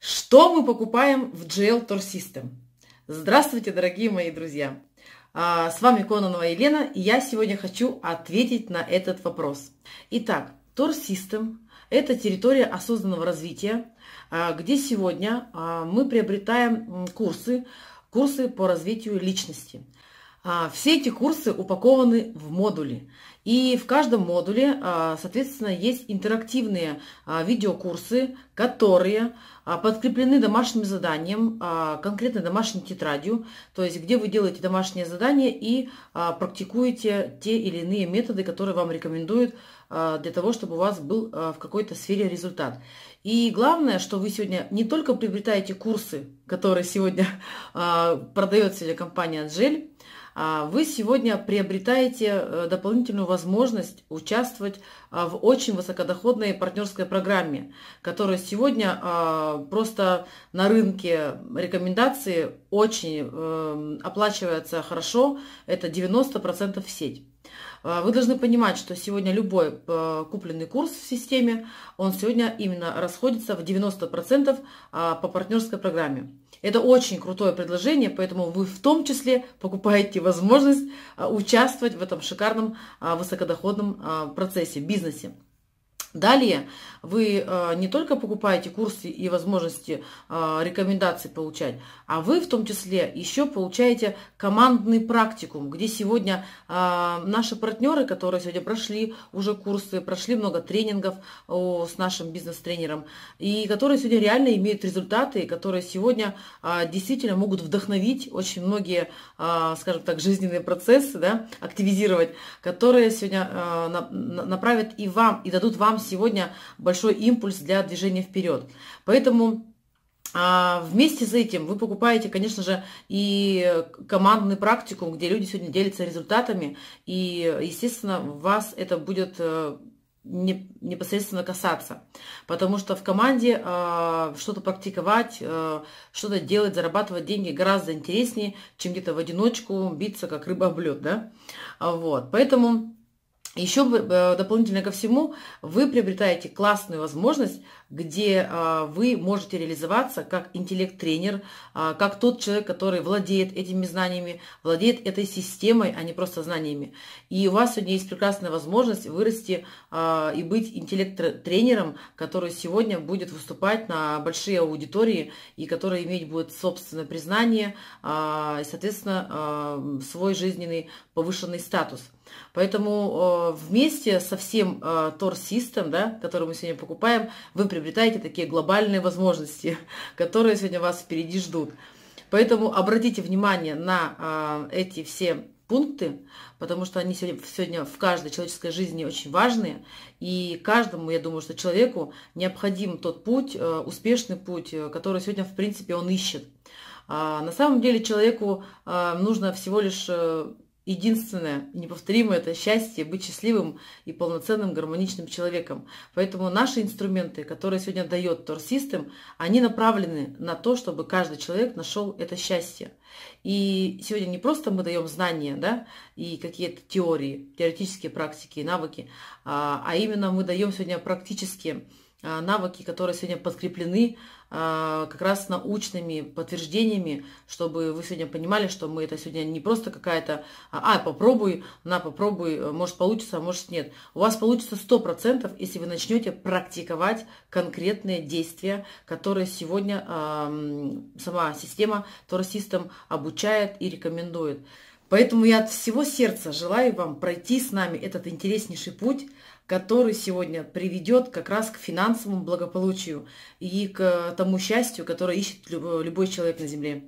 Что мы покупаем в GL Tor System? Здравствуйте, дорогие мои друзья! А, с вами Кононова Елена, и я сегодня хочу ответить на этот вопрос. Итак, Tor System – это территория осознанного развития, а, где сегодня а, мы приобретаем курсы, курсы по развитию личности – а, все эти курсы упакованы в модули. И в каждом модуле, а, соответственно, есть интерактивные а, видеокурсы, которые подкреплены домашним заданием, конкретно домашней тетрадью, то есть где вы делаете домашнее задание и практикуете те или иные методы, которые вам рекомендуют для того, чтобы у вас был в какой-то сфере результат. И главное, что вы сегодня не только приобретаете курсы, которые сегодня продает сегодня компания «Анжель», а, вы сегодня приобретаете э, дополнительную возможность участвовать а, в очень высокодоходной партнерской программе, которая сегодня а, просто на рынке рекомендации очень эм, оплачивается хорошо, это 90% в сеть. Э, вы должны понимать, что сегодня любой э, купленный курс в системе, он сегодня именно расходится в 90% а, по партнерской программе. Это очень крутое предложение, поэтому вы в том числе покупаете возможность э, участвовать в этом шикарном высокодоходном процессе, бизнесе. Далее вы э, не только покупаете курсы и возможности э, рекомендаций получать, а вы в том числе еще получаете командный практикум, где сегодня э, наши партнеры, которые сегодня прошли уже курсы, прошли много тренингов с нашим бизнес-тренером, и которые сегодня реально имеют результаты, которые сегодня действительно могут вдохновить очень многие, скажем так, жизненные процессы, да, активизировать, которые сегодня направят и вам, и дадут вам сегодня большой импульс для движения вперед. Поэтому а, вместе с этим вы покупаете, конечно же, и командный практикум, где люди сегодня делятся результатами, и, естественно, вас это будет э, непосредственно касаться. Потому что в команде э, что-то практиковать, э, что-то делать, зарабатывать деньги гораздо интереснее, чем где-то в одиночку биться, как рыба в блюд. Да? Вот. Поэтому еще э, дополнительно ко всему вы приобретаете классную возможность, где а, вы можете реализоваться как интеллект-тренер, а, как тот человек, который владеет этими знаниями, владеет этой системой, а не просто знаниями. И у вас сегодня есть прекрасная возможность вырасти а, и быть интеллект-тренером, который сегодня будет выступать на большие аудитории и который иметь будет собственное признание и, соответственно, свой жизненный повышенный статус. Поэтому вместе со всем э, Tor System, да, который мы сегодня покупаем, вы приобретаете такие глобальные возможности, которые сегодня вас впереди ждут. Поэтому обратите внимание на э, эти все пункты, потому что они сегодня, сегодня в каждой человеческой жизни очень важны, и каждому, я думаю, что человеку необходим тот путь, э, успешный путь, который сегодня, в принципе, он ищет. А на самом деле человеку нужно всего лишь единственное, неповторимое – это счастье, быть счастливым и полноценным гармоничным человеком. Поэтому наши инструменты, которые сегодня дает Тор System, они направлены на то, чтобы каждый человек нашел это счастье. И сегодня не просто мы даем знания да, и какие-то теории, теоретические практики и навыки, а, а именно мы даем сегодня практические Э, навыки, которые сегодня подкреплены э, как раз научными подтверждениями, чтобы вы сегодня понимали, что мы это сегодня не просто какая-то «а, «А попробуй, на, попробуй, э, может получится, а может нет». У вас получится 100%, если вы начнете практиковать конкретные действия, которые сегодня сама система Торсистом обучает и рекомендует. Поэтому я от всего сердца желаю вам пройти с нами этот интереснейший путь, который сегодня приведет как раз к финансовому благополучию и к тому счастью, которое ищет любой человек на Земле.